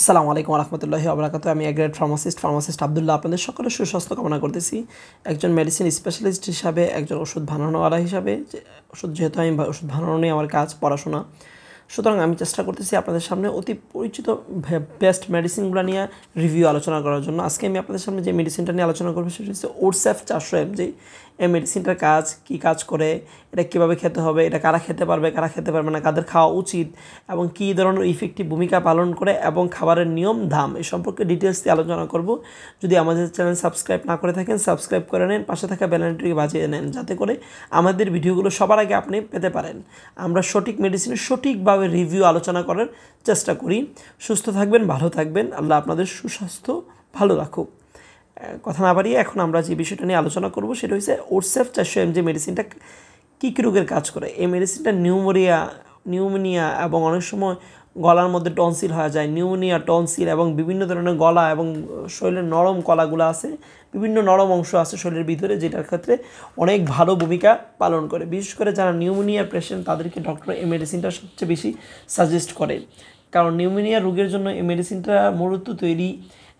আসসালামু আলাইকুম রহমতুল্লাহ আবরাকাত আমি এগ্রেড ফার্মাসিস্ট ফার্মাসিস্ট আবদুল্লাহ আপনাদের সকলের সুস্বাস্থ্য কামনা করতেছি একজন মেডিসিন স্পেশালিস্ট হিসাবে একজন ওষুধ বানানোওয়ালা হিসাবে ওষুধ যেহেতু আমি ওষুধ বানানো নিয়ে আমার কাজ পড়াশোনা সুতরাং আমি চেষ্টা করতেছি আপনাদের সামনে অতি পরিচিত বেস্ট মেডিসিনগুলো নিয়ে রিভিউ আলোচনা করার জন্য আজকে আমি আপনাদের সামনে যে মেডিসিনটা নিয়ে আলোচনা করবো সেটা হচ্ছে ওরসেফ চারশো এমজি এই মেডিসিনটার কাজ কি কাজ করে এটা কিভাবে খেতে হবে এটা কারা খেতে পারবে কারা খেতে পারবে না কাদের খাওয়া উচিত এবং কী ধরনের ইফেক্টিভ ভূমিকা পালন করে এবং খাবারের নিয়ম দাম এ সম্পর্কে ডিটেলস দিয়ে আলোচনা করব যদি আমাদের চ্যানেল সাবস্ক্রাইব না করে থাকেন সাবস্ক্রাইব করে নেন পাশে থাকা ব্যানারটিকে বাজিয়ে নেন যাতে করে আমাদের ভিডিওগুলো সবার আগে আপনি পেতে পারেন আমরা সঠিক মেডিসিনের সঠিকভাবে রিভিউ আলোচনা করার চেষ্টা করি সুস্থ থাকবেন ভালো থাকবেন আল্লাহ আপনাদের সুস্বাস্থ্য ভালো রাখুক কথা না বাড়িয়ে এখন আমরা যে বিষয়টা নিয়ে আলোচনা করব সেটা হচ্ছে ওরসেফ চারশো যে মেডিসিনটা কী কী রোগের কাজ করে এই মেডিসিনটা নিউমোরিয়া নিউমোনিয়া এবং অনেক সময় গলার মধ্যে টনসিল হয়ে যায় নিউমোনিয়া টনসিল এবং বিভিন্ন ধরনের গলা এবং শরীরের নরম কলাগুলো আছে বিভিন্ন নরম অংশ আছে শরীরের ভিতরে যেটার ক্ষেত্রে অনেক ভালো ভূমিকা পালন করে বিশেষ করে যারা নিউমোনিয়ার পেশেন্ট তাদেরকে ডক্টর এই মেডিসিনটা সবচেয়ে বেশি সাজেস্ট করে কারণ নিউমোনিয়া রোগের জন্য এই মেডিসিনটা মূলত তৈরি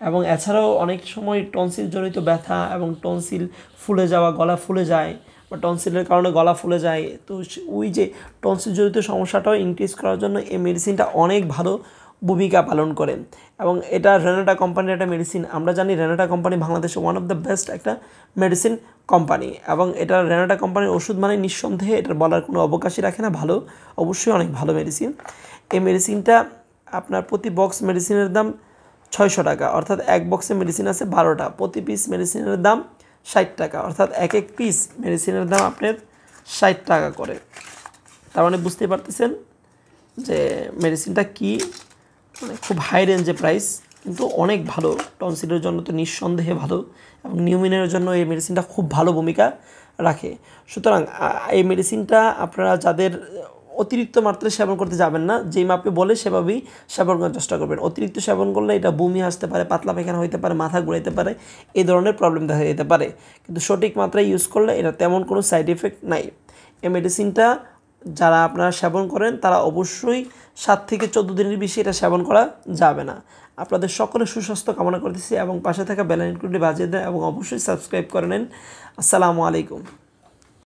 এবং এছাড়াও অনেক সময় টনসিলজনিত ব্যথা এবং টনসিল ফুলে যাওয়া গলা ফুলে যায় বা টনসিলের কারণে গলা ফুলে যায় তো ওই যে টনসিলজনিত সমস্যাটাও ইনক্রিজ করার জন্য এই মেডিসিনটা অনেক ভালো ভূমিকা পালন করে এবং এটা রেনাটা কোম্পানির একটা মেডিসিন আমরা জানি রেনাটা কোম্পানি বাংলাদেশে ওয়ান অফ দ্য বেস্ট একটা মেডিসিন কোম্পানি এবং এটা রেনাটা কোম্পানির ওষুধ মানে নিঃসন্দেহে এটার বলার কোনো অবকাশই রাখে না ভালো অবশ্যই অনেক ভালো মেডিসিন এই মেডিসিনটা আপনার প্রতি বক্স মেডিসিনের দাম ছয়শো টাকা অর্থাৎ এক বক্সে মেডিসিন আছে বারোটা প্রতি পিস মেডিসিনের দাম ষাট টাকা অর্থাৎ এক এক পিস মেডিসিনের দাম আপনার ষাট টাকা করে তার মানে বুঝতে পারতেছেন যে মেডিসিনটা কি মানে খুব হাই রেঞ্জে প্রাইস কিন্তু অনেক ভালো টনসিলের জন্য তো নিঃসন্দেহে ভালো এবং নিউমিনের জন্য এই মেডিসিনটা খুব ভালো ভূমিকা রাখে সুতরাং এই মেডিসিনটা আপনারা যাদের অতিরিক্ত মাত্রায় সেবন করতে যাবেন না যেই মাপে বলে সেভাবেই সেবন করার চেষ্টা করবেন অতিরিক্ত সেবন করলে এটা বমি আসতে পারে পাতলা পায়খানা হইতে পারে মাথা ঘুরাইতে পারে এই ধরনের প্রবলেম দেখা যেতে পারে কিন্তু সঠিক মাত্রায় ইউজ করলে এটা তেমন কোনো সাইড এফেক্ট নাই এই মেডিসিনটা যারা আপনারা সেবন করেন তারা অবশ্যই সাত থেকে চোদ্দ দিনের বেশি এটা সেবন করা যাবে না আপনাদের সকলে সুস্বাস্থ্য কামনা করতেছি এবং পাশে থাকা বেলাইনকুটি বাজিয়ে দেন এবং অবশ্যই সাবস্ক্রাইব করে নেন আসসালামু আলাইকুম